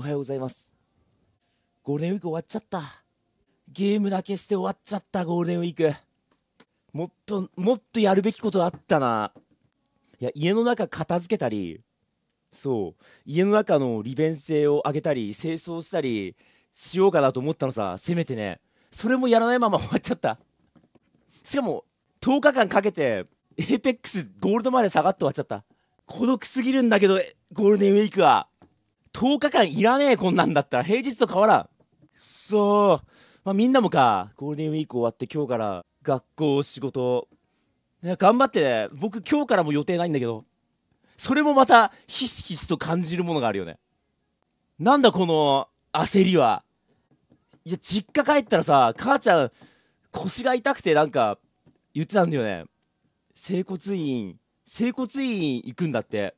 おはようございます。ゴールデンウィーク終わっちゃった。ゲームだけして終わっちゃった、ゴールデンウィーク。もっと、もっとやるべきことあったな。いや、家の中片付けたり、そう、家の中の利便性を上げたり、清掃したりしようかなと思ったのさ、せめてね。それもやらないまま終わっちゃった。しかも、10日間かけて、エーペックスゴールドまで下がって終わっちゃった。孤独すぎるんだけど、ゴールデンウィークは。10日間いらねえ、こんなんだったら。平日と変わらん。そう。まあ、みんなもか、ゴールデンウィーク終わって今日から学校、仕事。いや、頑張って、ね、僕今日からも予定ないんだけど。それもまた、ひしひしと感じるものがあるよね。なんだこの焦りは。いや、実家帰ったらさ、母ちゃん、腰が痛くてなんか、言ってたんだよね。整骨院、整骨院行くんだって。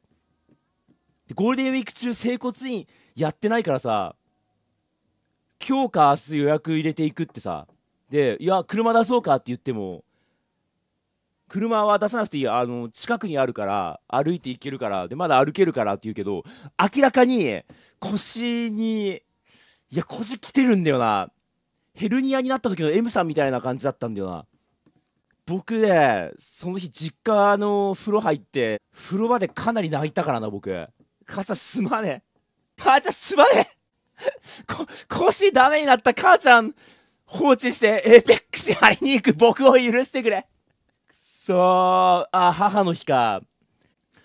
ゴールデンウィーク中整骨院やってないからさ今日か明日予約入れていくってさでいや車出そうかって言っても車は出さなくていいあの近くにあるから歩いて行けるからでまだ歩けるからって言うけど明らかに腰にいや腰きてるんだよなヘルニアになった時の M さんみたいな感じだったんだよな僕ねその日実家の風呂入って風呂場でかなり泣いたからな僕母ちゃんすまねえ。母ちゃんすまねえ。こ、腰ダメになった母ちゃん放置してエペックスやりに行く僕を許してくれ。くそー。あ、母の日か。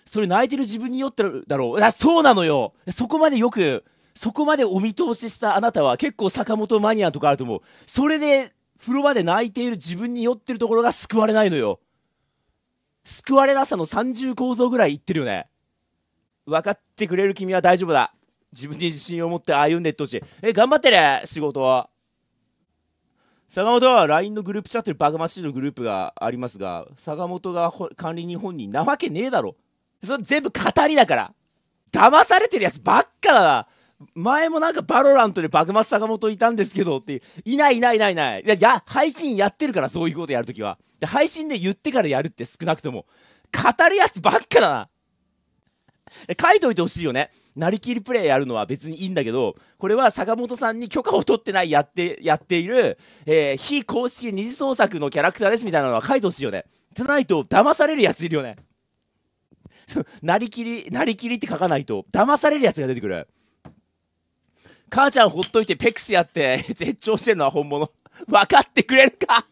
それ泣いてる自分に酔ってるだろう。あ、そうなのよ。そこまでよく、そこまでお見通ししたあなたは結構坂本マニアとかあると思う。それで風呂場で泣いている自分に酔ってるところが救われないのよ。救われなさの30構造ぐらい言ってるよね。分かってくれる君は大丈夫だ。自分に自信を持って歩んでいってほしい。え、頑張ってね、仕事は。坂本は LINE のグループチャットでバグマシーンのグループがありますが、坂本が管理人本人なわけねえだろ。それ全部語りだから。騙されてるやつばっかだな。前もなんかバロラントでバグマス坂本いたんですけどって、いないいないいないいない。いや、配信やってるからそういうことやるときは。で、配信で言ってからやるって少なくとも。語るやつばっかだな。書いといてほしいよね。なりきりプレイやるのは別にいいんだけど、これは坂本さんに許可を取ってないやって、やっている、えー、非公式二次創作のキャラクターですみたいなのは書いてほしいよね。じゃないと、騙されるやついるよね。なりきり、なりきりって書かないと、騙されるやつが出てくる。母ちゃんほっといてペクスやって 絶頂してるのは本物分かってくれるか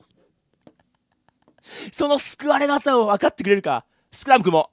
その救われなさを分かってくれるかスクラム君も。